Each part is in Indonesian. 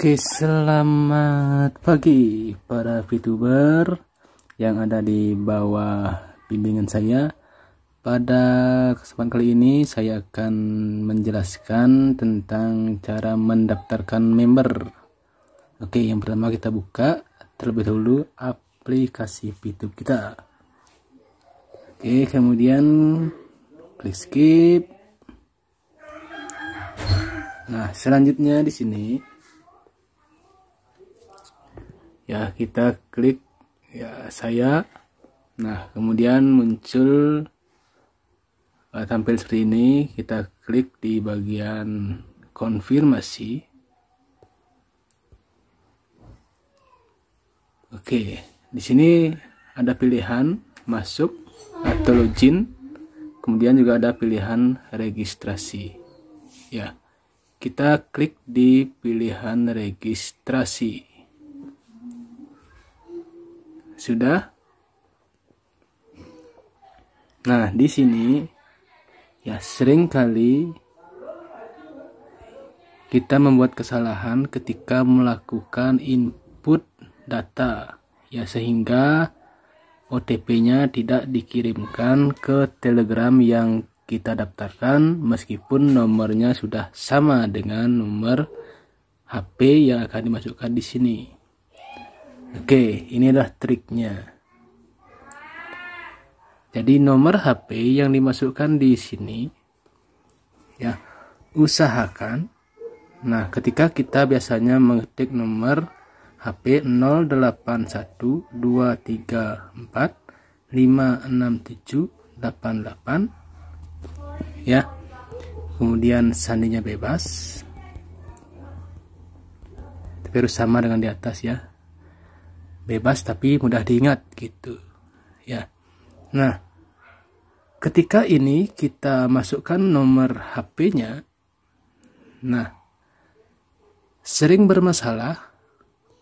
Oke, selamat pagi para VTuber yang ada di bawah bimbingan saya. Pada kesempatan kali ini saya akan menjelaskan tentang cara mendaftarkan member. Oke, yang pertama kita buka terlebih dahulu aplikasi VTuber kita. Oke, kemudian klik skip. Nah, selanjutnya di sini ya kita klik ya saya nah kemudian muncul uh, tampil seperti ini kita klik di bagian konfirmasi oke di sini ada pilihan masuk atau login kemudian juga ada pilihan registrasi ya kita klik di pilihan registrasi sudah? Nah, di sini ya sering kali kita membuat kesalahan ketika melakukan input data ya sehingga OTP-nya tidak dikirimkan ke Telegram yang kita daftarkan meskipun nomornya sudah sama dengan nomor HP yang akan dimasukkan di sini. Oke, inilah triknya. Jadi nomor HP yang dimasukkan di sini ya, usahakan Nah, ketika kita biasanya mengetik nomor HP 0812345678 ya. Kemudian sandinya bebas. Tapi harus sama dengan di atas ya bebas tapi mudah diingat gitu ya nah ketika ini kita masukkan nomor HP-nya nah sering bermasalah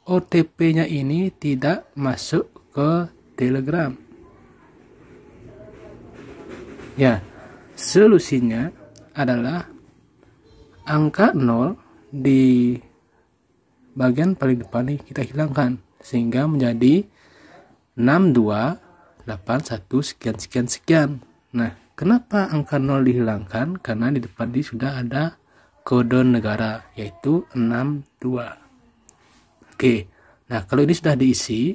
OTP-nya ini tidak masuk ke Telegram ya solusinya adalah angka 0 di bagian paling depan nih kita hilangkan sehingga menjadi 6281 sekian sekian sekian. Nah, kenapa angka 0 dihilangkan? Karena di depan di sudah ada kode negara yaitu 62. Oke. Nah, kalau ini sudah diisi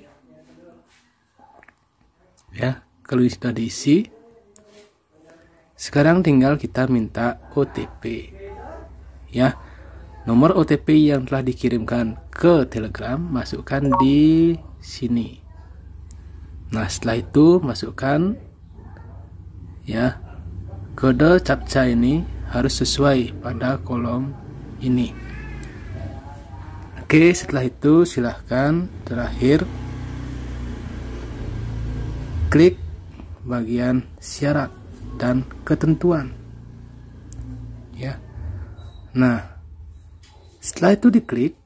ya, kalau ini sudah diisi sekarang tinggal kita minta OTP. Ya. Nomor OTP yang telah dikirimkan ke Telegram masukkan di sini. Nah, setelah itu masukkan ya. Kode captcha ini harus sesuai pada kolom ini. Oke, setelah itu silahkan terakhir klik bagian syarat dan ketentuan. Ya. Nah, setelah itu diklik,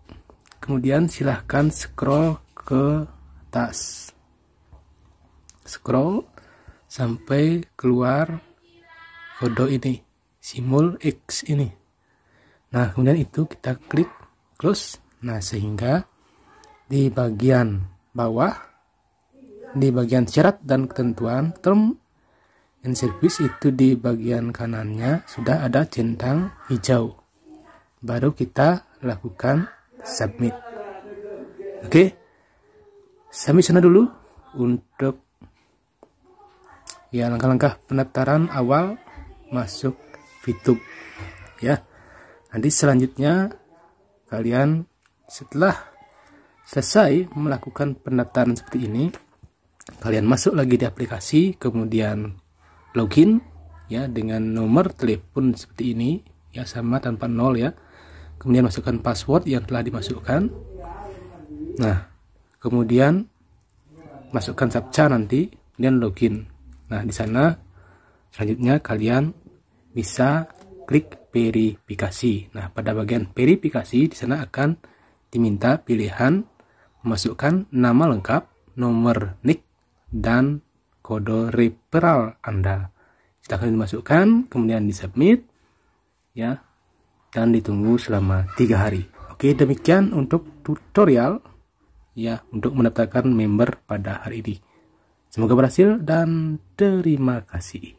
kemudian silahkan scroll ke atas. Scroll sampai keluar kode ini, simul X ini. Nah, kemudian itu kita klik close. Nah, sehingga di bagian bawah, di bagian syarat dan ketentuan, term and service itu di bagian kanannya sudah ada centang hijau. Baru kita lakukan submit oke okay? submit sana dulu untuk ya langkah-langkah pendaftaran awal masuk fitur ya nanti selanjutnya kalian setelah selesai melakukan pendaftaran seperti ini kalian masuk lagi di aplikasi kemudian login ya dengan nomor telepon seperti ini ya sama tanpa nol ya kemudian masukkan password yang telah dimasukkan nah kemudian masukkan captcha nanti kemudian login nah di sana selanjutnya kalian bisa klik verifikasi nah pada bagian verifikasi di sana akan diminta pilihan memasukkan nama lengkap nomor nick dan kode referral Anda kita akan dimasukkan kemudian di submit ya dan ditunggu selama tiga hari. Oke, demikian untuk tutorial ya untuk mendaftarkan member pada hari ini. Semoga berhasil dan terima kasih.